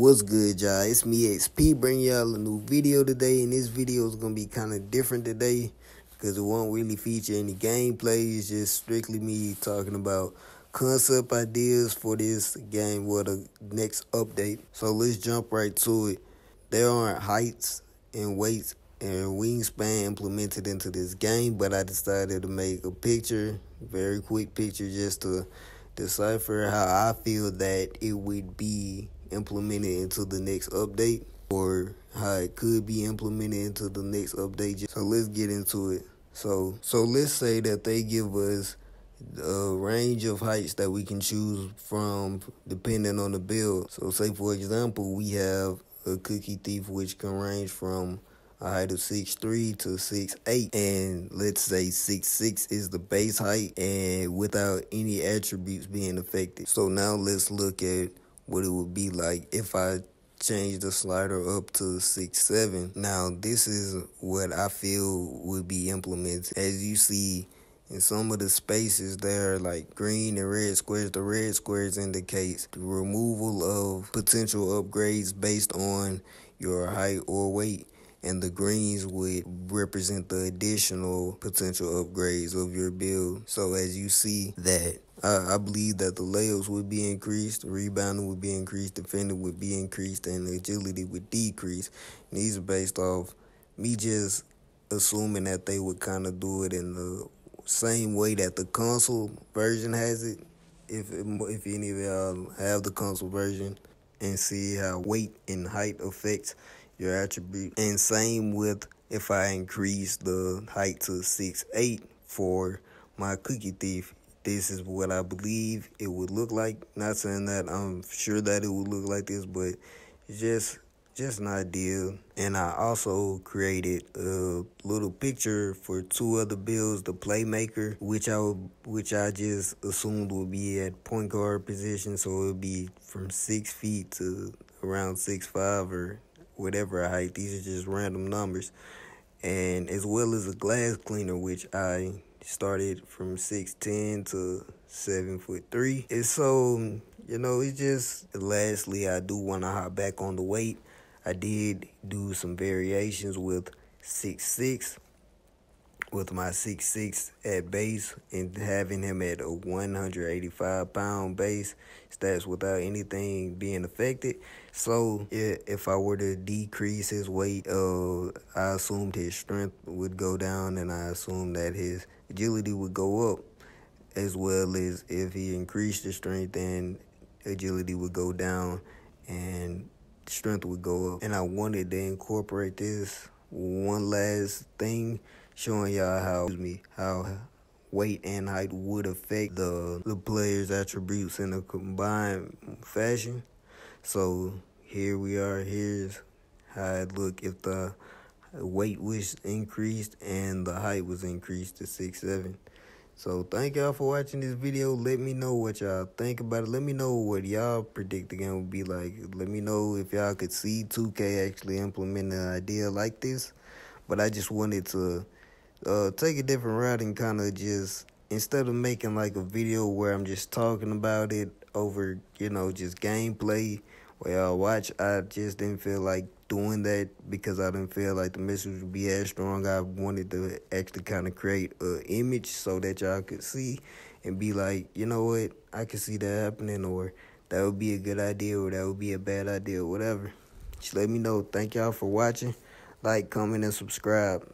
What's good, y'all? It's me, XP, bringing y'all a new video today, and this video is gonna be kind of different today because it won't really feature any gameplay. It's just strictly me talking about concept ideas for this game or the next update. So let's jump right to it. There aren't heights and weights and wingspan implemented into this game, but I decided to make a picture, very quick picture, just to decipher how I feel that it would be implemented into the next update or how it could be implemented into the next update. So let's get into it. So so let's say that they give us a range of heights that we can choose from depending on the build. So say for example we have a cookie thief which can range from a height of six three to six eight, and let's say six six is the base height and without any attributes being affected. So now let's look at what it would be like if I change the slider up to six seven. Now this is what I feel would be implemented. As you see in some of the spaces there like green and red squares, the red squares indicates the removal of potential upgrades based on your height or weight. And the greens would represent the additional potential upgrades of your build. So as you see that I, I believe that the layups would be increased, rebounding would be increased, defending would be increased, and agility would decrease. And these are based off me just assuming that they would kind of do it in the same way that the console version has it. If if any of y'all have the console version, and see how weight and height affects your attribute. And same with if I increase the height to six eight for my cookie thief, this is what I believe it would look like. Not saying that I'm sure that it would look like this, but just just an idea. And I also created a little picture for two other bills, the playmaker, which I would, which I just assumed would be at point guard position, so it would be from six feet to around six five or whatever height. These are just random numbers and as well as a glass cleaner, which I started from 6'10 to 7 foot 3. And so, you know, it's just lastly, I do want to hop back on the weight. I did do some variations with 6'6, with my six six at base and having him at a 185 pound base stats without anything being affected. So if I were to decrease his weight, uh, I assumed his strength would go down and I assumed that his agility would go up as well as if he increased the strength then agility would go down and strength would go up. And I wanted to incorporate this one last thing showing y'all how me how weight and height would affect the the player's attributes in a combined fashion. So here we are. Here's how it look if the weight was increased and the height was increased to six seven. So thank y'all for watching this video. Let me know what y'all think about it. Let me know what y'all predict the game would be like. Let me know if y'all could see 2K actually implement an idea like this. But I just wanted to uh, take a different route and kind of just instead of making like a video where I'm just talking about it over, you know, just gameplay where y'all watch, I just didn't feel like doing that because I didn't feel like the message would be as strong. I wanted to actually kind of create a image so that y'all could see and be like, you know what, I can see that happening or that would be a good idea or that would be a bad idea whatever. Just let me know. Thank y'all for watching. Like, comment, and subscribe.